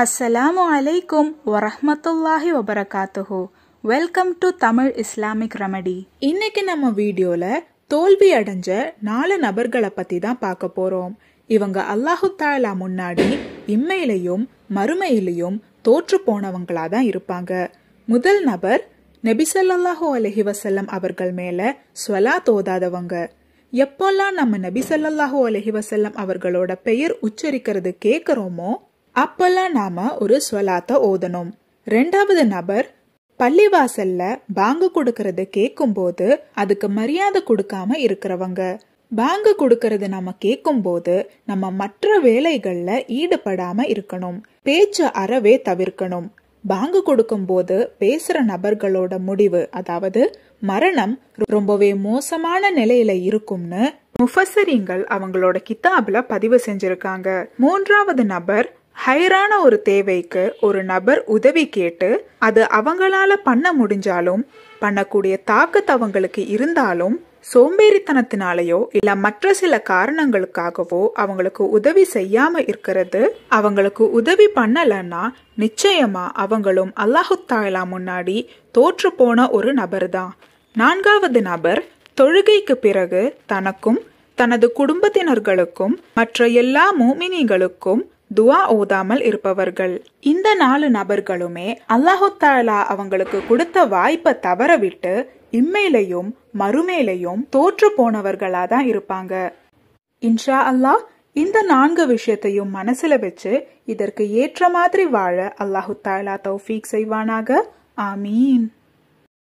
அஸ்ஸலாமு அலைக்கும் வரஹமத்துல்லாஹி வபரகாத்துஹு welcome to Tamil Islamic remedy இன்னைக்கு நம்ம வீடியோல தோல்வி அடைஞ்ச நாலு நபர்களை பத்தி தான் பார்க்க போறோம் இவங்க அல்லாஹு தாலா முன்னாடி இம்மையிலையும் மறுமையிலையும் தோற்று போனவங்களா தான் இருப்பாங்க முதல் நபர் நபிசல்லாஹு அலஹி வசல்லம் அவர்கள் மேல ஸ்வலா தோதாதவங்க எப்போல்லாம் நம்ம நபிசல்லாஹு அலஹி வசல்லம் அவர்களோட பெயர் உச்சரிக்கிறது கேட்குறோமோ அப்பெல்லாம் நாம ஒரு சொலாத்தை ஓதணும் ரெண்டாவது நபர் பள்ளிவாசல்ல பாங்கு கொடுக்கறத கேட்கும்போது அதுக்கு மரியாதை கொடுக்காம இருக்கிறவங்க பாங்கு கொடுக்கறது நம்ம கேட்கும்போது நம்ம மற்ற வேலைகள்ல ஈடுபடாம இருக்கணும் பேச்ச அறவே தவிர்க்கணும் பாங்கு கொடுக்கும் போது பேசுற நபர்களோட முடிவு அதாவது மரணம் ரொம்பவே மோசமான நிலையில இருக்கும்னு முஃபசரிங்கள் அவங்களோட கிதாபில் பதிவு செஞ்சிருக்காங்க மூன்றாவது நபர் ஹைரான ஒரு தேவைக்கு ஒரு நபர் உதவி கேட்டு அது அவங்களால பண்ண முடிஞ்சாலும் பண்ணக்கூடிய தாக்கத்து அவங்களுக்கு இருந்தாலும் சோம்பேறித்தனத்தினாலேயோ இல்ல மற்ற சில காரணங்களுக்காகவோ அவங்களுக்கு உதவி செய்யாம இருக்கிறது அவங்களுக்கு உதவி பண்ணலன்னா நிச்சயமா அவங்களும் அல்லாஹு முன்னாடி தோற்று போன ஒரு நபர் தான் நான்காவது நபர் தொழுகைக்கு பிறகு தனக்கும் தனது குடும்பத்தினர்களுக்கும் மற்ற எல்லா மூமினிகளுக்கும் துவா ஓதாமல் இருப்பவர்கள் இந்த நாலு நபர்களுமே அல்லாஹாலா அவங்களுக்கு கொடுத்த வாய்ப்பை தவறவிட்டு இம்மையிலையும் மறுமேலையும் தோற்று போனவர்களா தான் இருப்பாங்க இன்ஷா அல்லாஹ் இந்த நான்கு விஷயத்தையும் மனசுல வச்சு இதற்கு ஏற்ற மாதிரி வாழ அல்லாஹு தாலா தௌஃபீக் செய்வானாக ஆமீன்